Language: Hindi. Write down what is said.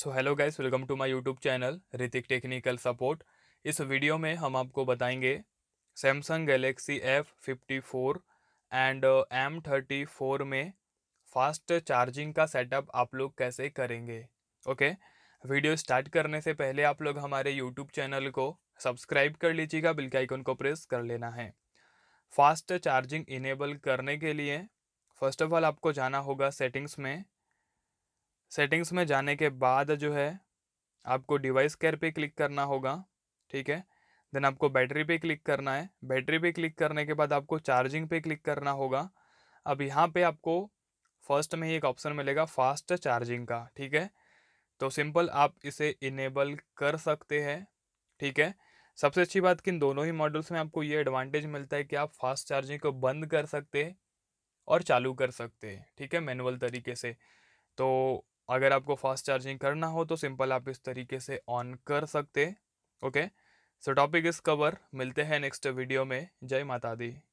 so hello guys welcome to my YouTube channel Ritik technical support इस वीडियो में हम आपको बताएंगे Samsung Galaxy F fifty four and M thirty four में फास्ट चार्जिंग का सेटअप आप लोग कैसे करेंगे ओके वीडियो स्टार्ट करने से पहले आप लोग हमारे यूट्यूब चैनल को सब्सक्राइब कर लीजिएगा बिल के आइकन को प्रेस कर लेना है फास्ट चार्जिंग इनेबल करने के लिए फर्स्ट ऑफ ऑल आपको जाना होगा सेटिंग्स में सेटिंग्स में जाने के बाद जो है आपको डिवाइस केयर पे क्लिक करना होगा ठीक है देन आपको बैटरी पे क्लिक करना है बैटरी पे क्लिक करने के बाद आपको चार्जिंग पे क्लिक करना होगा अब यहाँ पे आपको फर्स्ट में ही एक ऑप्शन मिलेगा फास्ट चार्जिंग का ठीक है तो सिंपल आप इसे इनेबल कर सकते हैं ठीक है सबसे अच्छी बात कि इन दोनों ही मॉडल्स में आपको ये एडवांटेज मिलता है कि आप फास्ट चार्जिंग को बंद कर सकते हैं और चालू कर सकते हैं ठीक है मैनुअल तरीके से तो अगर आपको फास्ट चार्जिंग करना हो तो सिंपल आप इस तरीके से ऑन कर सकते ओके सो टॉपिक इस कवर मिलते हैं नेक्स्ट वीडियो में जय माता दी